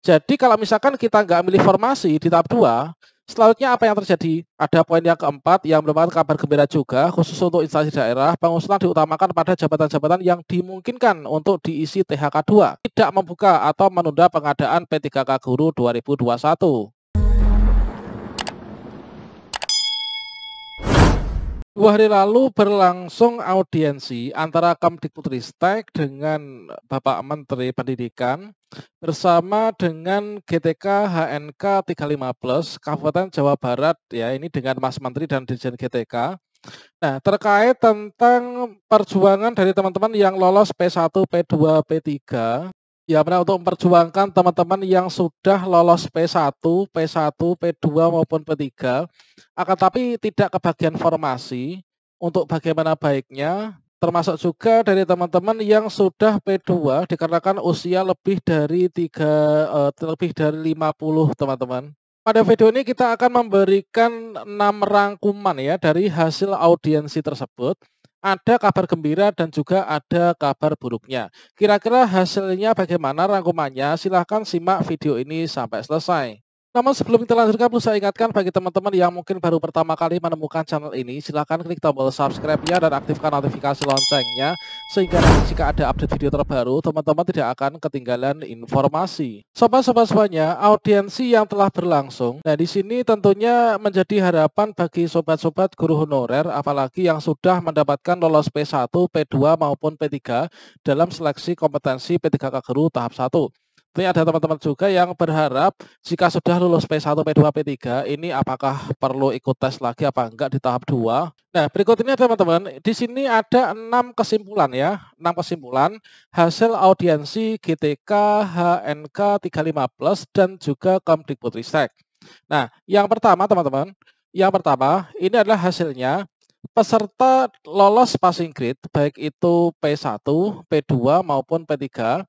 Jadi kalau misalkan kita nggak milih formasi di tahap 2, selanjutnya apa yang terjadi? Ada poin yang keempat yang merupakan kabar gembira juga, khusus untuk instansi daerah, pengusulan diutamakan pada jabatan-jabatan yang dimungkinkan untuk diisi THK 2, tidak membuka atau menunda pengadaan P3K Guru 2021. Dua hari lalu berlangsung audiensi antara Kamdikbudristek dengan Bapak Menteri Pendidikan bersama dengan GTK HNK 35 Plus Kabupaten Jawa Barat ya ini dengan Mas Menteri dan Dirjen GTK. Nah, terkait tentang perjuangan dari teman-teman yang lolos P1, P2, P3 ya benar untuk memperjuangkan teman-teman yang sudah lolos P1, P1, P2 maupun P3 akan tapi tidak kebagian formasi untuk bagaimana baiknya termasuk juga dari teman-teman yang sudah P2 dikarenakan usia lebih dari 3 uh, eh, lebih dari 50 teman-teman. Pada video ini kita akan memberikan 6 rangkuman ya dari hasil audiensi tersebut ada kabar gembira dan juga ada kabar buruknya. Kira-kira hasilnya bagaimana rangkumannya? Silahkan simak video ini sampai selesai. Namun sebelum kita lanjutkan, perlu saya ingatkan bagi teman-teman yang mungkin baru pertama kali menemukan channel ini, silahkan klik tombol subscribe-nya dan aktifkan notifikasi loncengnya, sehingga jika ada update video terbaru, teman-teman tidak akan ketinggalan informasi. Sobat-sobat semuanya, audiensi yang telah berlangsung, nah di sini tentunya menjadi harapan bagi sobat-sobat guru honorer, apalagi yang sudah mendapatkan lolos P1, P2, maupun P3 dalam seleksi kompetensi P3K Guru tahap 1 tapi ada teman-teman juga yang berharap jika sudah lulus P1, P2, P3, ini apakah perlu ikut tes lagi apa enggak di tahap 2? Nah, berikut ini teman-teman, di sini ada enam kesimpulan ya, enam kesimpulan hasil audiensi GTK, HNK 35+, plus, dan juga Kemdikbudristek. Nah, yang pertama teman-teman, yang pertama ini adalah hasilnya peserta lolos passing grade baik itu P1, P2 maupun P3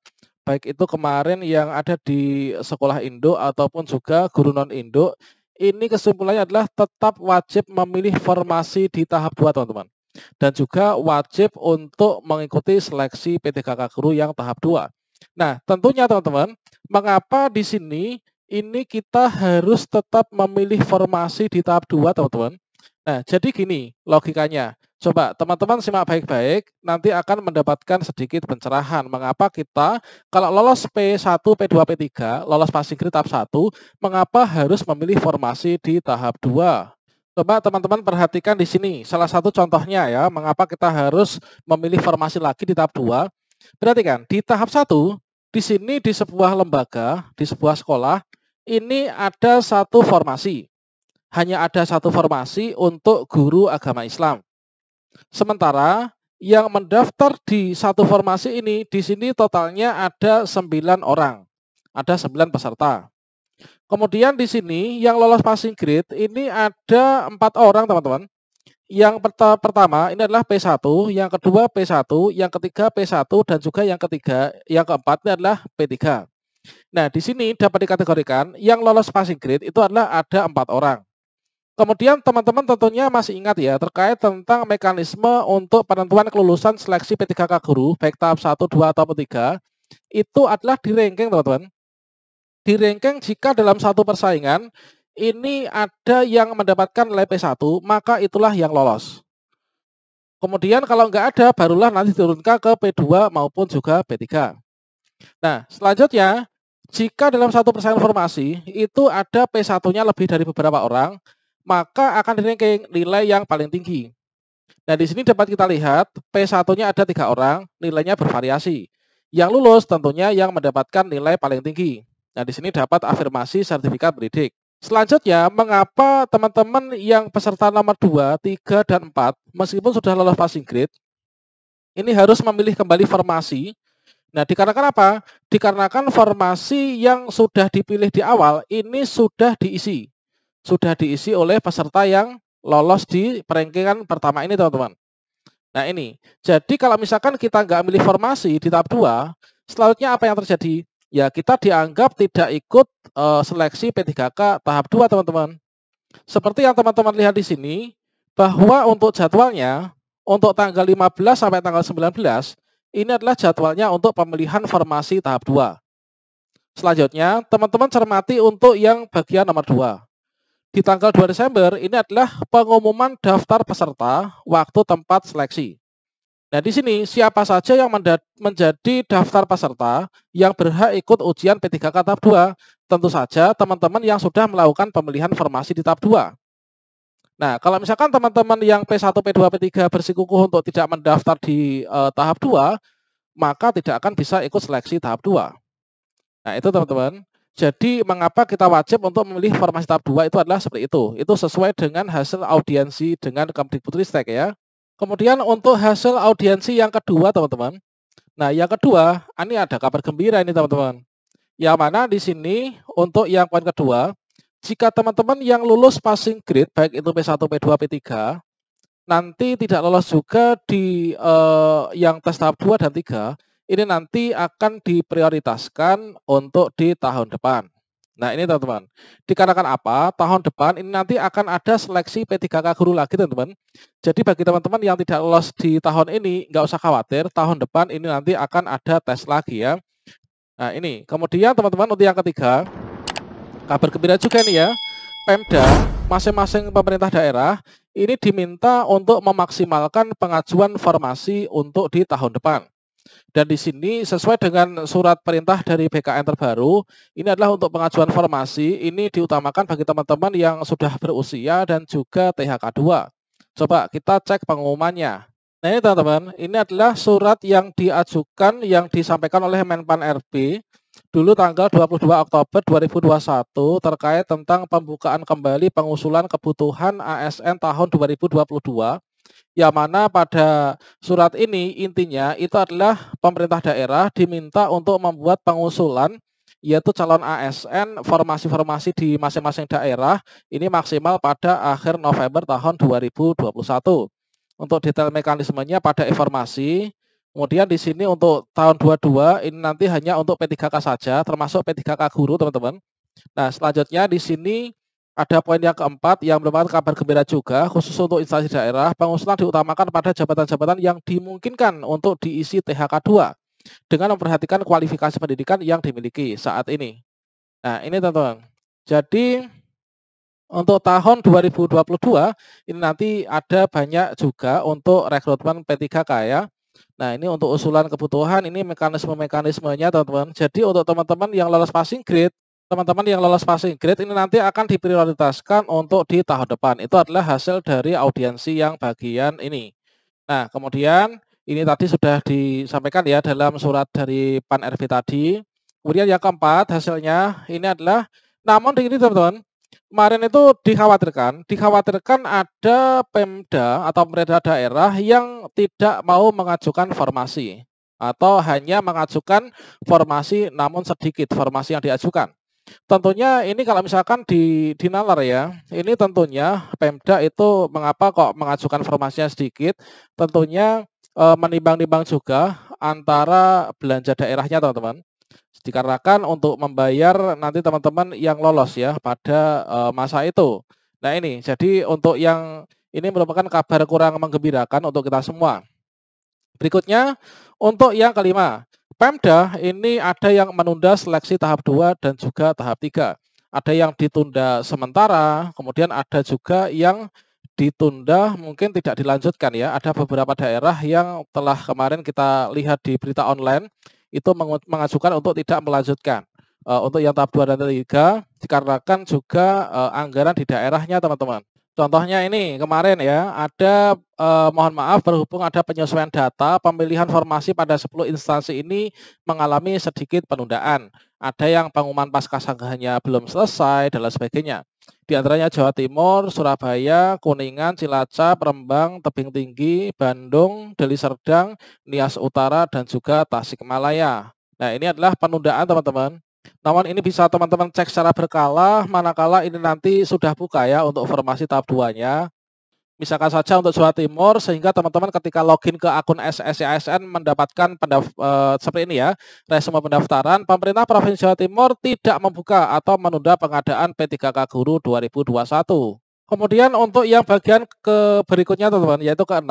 baik itu kemarin yang ada di sekolah induk ataupun juga guru non induk ini kesimpulannya adalah tetap wajib memilih formasi di tahap 2 teman-teman dan juga wajib untuk mengikuti seleksi PTKK guru yang tahap 2. Nah, tentunya teman-teman, mengapa di sini ini kita harus tetap memilih formasi di tahap 2, teman-teman? Nah, jadi gini logikanya. Coba teman-teman simak baik-baik, nanti akan mendapatkan sedikit pencerahan mengapa kita kalau lolos P1, P2, P3, lolos passing grade tahap 1, mengapa harus memilih formasi di tahap 2. Coba teman-teman perhatikan di sini, salah satu contohnya ya, mengapa kita harus memilih formasi lagi di tahap 2. Perhatikan, di tahap 1, di sini di sebuah lembaga, di sebuah sekolah, ini ada satu formasi hanya ada satu formasi untuk guru agama Islam. Sementara yang mendaftar di satu formasi ini, di sini totalnya ada 9 orang. Ada 9 peserta. Kemudian di sini yang lolos passing grade ini ada empat orang teman-teman. Yang pertama ini adalah P1, yang kedua P1, yang ketiga P1 dan juga yang ketiga yang keempat ini adalah P3. Nah, di sini dapat dikategorikan yang lolos passing grade itu adalah ada empat orang. Kemudian teman-teman tentunya masih ingat ya terkait tentang mekanisme untuk penentuan kelulusan seleksi P3K guru baik tahap 1, 2 atau 3 itu adalah di ranking teman-teman. Di ranking jika dalam satu persaingan ini ada yang mendapatkan nilai P1 maka itulah yang lolos. Kemudian kalau nggak ada barulah nanti diturunkan ke P2 maupun juga P3. Nah selanjutnya jika dalam satu persaingan formasi itu ada P1-nya lebih dari beberapa orang, maka akan dinilai nilai yang paling tinggi. Nah, di sini dapat kita lihat P1-nya ada tiga orang, nilainya bervariasi. Yang lulus tentunya yang mendapatkan nilai paling tinggi. Nah, di sini dapat afirmasi sertifikat pendidik. Selanjutnya, mengapa teman-teman yang peserta nomor 2, 3, dan 4, meskipun sudah lolos passing grade, ini harus memilih kembali formasi. Nah, dikarenakan apa? Dikarenakan formasi yang sudah dipilih di awal, ini sudah diisi sudah diisi oleh peserta yang lolos di perengkingan pertama ini teman-teman. Nah ini, jadi kalau misalkan kita nggak milih formasi di tahap 2, selanjutnya apa yang terjadi? Ya kita dianggap tidak ikut uh, seleksi P3K tahap 2 teman-teman. Seperti yang teman-teman lihat di sini, bahwa untuk jadwalnya, untuk tanggal 15 sampai tanggal 19, ini adalah jadwalnya untuk pemilihan formasi tahap 2. Selanjutnya, teman-teman cermati untuk yang bagian nomor 2 di tanggal 2 Desember ini adalah pengumuman daftar peserta waktu tempat seleksi. Nah, di sini siapa saja yang menjadi daftar peserta yang berhak ikut ujian P3K tahap 2? Tentu saja teman-teman yang sudah melakukan pemilihan formasi di tahap 2. Nah, kalau misalkan teman-teman yang P1, P2, P3 bersikukuh untuk tidak mendaftar di e, tahap 2, maka tidak akan bisa ikut seleksi tahap 2. Nah, itu teman-teman. Jadi mengapa kita wajib untuk memilih formasi tahap 2 itu adalah seperti itu. Itu sesuai dengan hasil audiensi dengan Kemdikbudristek ya. Kemudian untuk hasil audiensi yang kedua teman-teman. Nah yang kedua, ah, ini ada kabar gembira ini teman-teman. Yang mana di sini untuk yang poin kedua, jika teman-teman yang lulus passing grade, baik itu P1, P2, P3, nanti tidak lolos juga di uh, yang tes tahap 2 dan 3, ini nanti akan diprioritaskan untuk di tahun depan. Nah ini teman-teman, dikarenakan apa? Tahun depan ini nanti akan ada seleksi P3K guru lagi teman-teman. Jadi bagi teman-teman yang tidak lolos di tahun ini, nggak usah khawatir, tahun depan ini nanti akan ada tes lagi ya. Nah ini, kemudian teman-teman untuk yang ketiga, kabar gembira juga nih ya, Pemda, masing-masing pemerintah daerah, ini diminta untuk memaksimalkan pengajuan formasi untuk di tahun depan. Dan di sini sesuai dengan surat perintah dari BKN terbaru, ini adalah untuk pengajuan formasi, ini diutamakan bagi teman-teman yang sudah berusia dan juga THK 2. Coba kita cek pengumumannya. Nah ini teman-teman, ini adalah surat yang diajukan yang disampaikan oleh Menpan RB dulu tanggal 22 Oktober 2021 terkait tentang pembukaan kembali pengusulan kebutuhan ASN tahun 2022 ya mana pada surat ini intinya itu adalah pemerintah daerah diminta untuk membuat pengusulan yaitu calon ASN formasi-formasi di masing-masing daerah ini maksimal pada akhir November tahun 2021. Untuk detail mekanismenya pada informasi, kemudian di sini untuk tahun 22 ini nanti hanya untuk P3K saja termasuk P3K guru teman-teman. Nah, selanjutnya di sini ada poin yang keempat yang merupakan kabar gembira juga, khusus untuk instansi daerah, pengusulan diutamakan pada jabatan-jabatan yang dimungkinkan untuk diisi THK 2 dengan memperhatikan kualifikasi pendidikan yang dimiliki saat ini. Nah, ini teman-teman. Jadi untuk tahun 2022 ini nanti ada banyak juga untuk rekrutmen P3K ya. Nah, ini untuk usulan kebutuhan ini mekanisme-mekanismenya teman-teman. Jadi untuk teman-teman yang lolos passing grade teman-teman yang lolos passing grade ini nanti akan diprioritaskan untuk di tahun depan. Itu adalah hasil dari audiensi yang bagian ini. Nah, kemudian ini tadi sudah disampaikan ya dalam surat dari Pan RV tadi. Kemudian yang keempat hasilnya ini adalah namun di ini teman-teman kemarin itu dikhawatirkan, dikhawatirkan ada Pemda atau pemerintah daerah yang tidak mau mengajukan formasi atau hanya mengajukan formasi namun sedikit formasi yang diajukan. Tentunya ini kalau misalkan di dinalar ya, ini tentunya Pemda itu mengapa kok mengajukan formasinya sedikit, tentunya e, menimbang-nimbang juga antara belanja daerahnya teman-teman. Dikarenakan untuk membayar nanti teman-teman yang lolos ya pada e, masa itu. Nah ini, jadi untuk yang ini merupakan kabar kurang menggembirakan untuk kita semua. Berikutnya, untuk yang kelima, Pemda ini ada yang menunda seleksi tahap 2 dan juga tahap 3. Ada yang ditunda sementara, kemudian ada juga yang ditunda mungkin tidak dilanjutkan ya. Ada beberapa daerah yang telah kemarin kita lihat di berita online itu mengajukan untuk tidak melanjutkan. Eh, untuk yang tahap 2 dan 3 dikarenakan juga eh, anggaran di daerahnya teman-teman. Contohnya ini kemarin ya, ada eh, mohon maaf berhubung ada penyesuaian data, pemilihan formasi pada 10 instansi ini mengalami sedikit penundaan. Ada yang pengumuman pasca sanggahnya belum selesai dan lain sebagainya. Di antaranya Jawa Timur, Surabaya, Kuningan, Cilacap, Rembang, Tebing Tinggi, Bandung, Deli Serdang, Nias Utara dan juga Tasikmalaya. Nah, ini adalah penundaan teman-teman. Namun ini bisa teman-teman cek secara berkala manakala ini nanti sudah buka ya untuk formasi tahap 2-nya. Misalkan saja untuk Jawa Timur sehingga teman-teman ketika login ke akun SSISN mendapatkan eh, seperti ini ya, resume pendaftaran pemerintah Provinsi Jawa Timur tidak membuka atau menunda pengadaan P3K Guru 2021. Kemudian untuk yang bagian ke berikutnya teman-teman yaitu ke-6,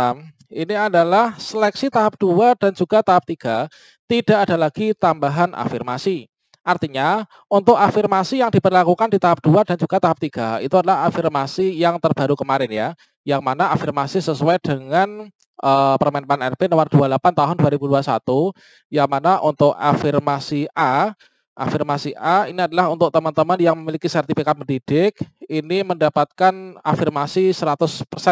ini adalah seleksi tahap 2 dan juga tahap 3, tidak ada lagi tambahan afirmasi. Artinya, untuk afirmasi yang diberlakukan di tahap 2 dan juga tahap 3, itu adalah afirmasi yang terbaru kemarin ya, yang mana afirmasi sesuai dengan uh, eh, Permen PAN nomor 28 tahun 2021, yang mana untuk afirmasi A, afirmasi A ini adalah untuk teman-teman yang memiliki sertifikat pendidik, ini mendapatkan afirmasi 100%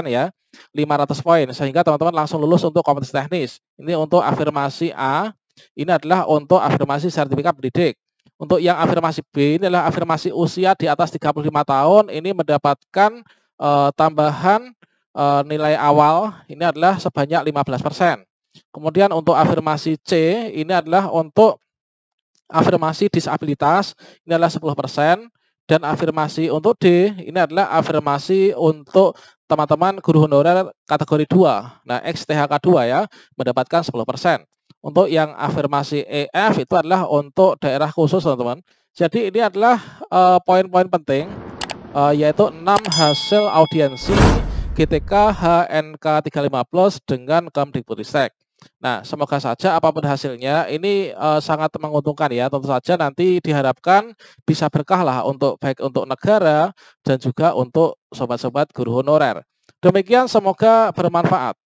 ya, 500 poin, sehingga teman-teman langsung lulus untuk kompetensi teknis. Ini untuk afirmasi A, ini adalah untuk afirmasi sertifikat pendidik. Untuk yang afirmasi B ini adalah afirmasi usia di atas 35 tahun ini mendapatkan uh, tambahan uh, nilai awal ini adalah sebanyak 15%. Kemudian untuk afirmasi C ini adalah untuk afirmasi disabilitas ini adalah 10% dan afirmasi untuk D ini adalah afirmasi untuk teman-teman guru honorer kategori 2. Nah, XTHK 2 ya mendapatkan 10%. Untuk yang afirmasi EF itu adalah untuk daerah khusus, teman-teman. Jadi ini adalah eh, poin-poin uh, penting, uh, yaitu 6 hasil audiensi GTK HNK 35 Plus dengan Kemdikbudristek. Nah, semoga saja apapun hasilnya ini uh, sangat menguntungkan ya. Tentu saja nanti diharapkan bisa berkah lah untuk baik untuk negara dan juga untuk sobat-sobat guru honorer. Demikian semoga bermanfaat.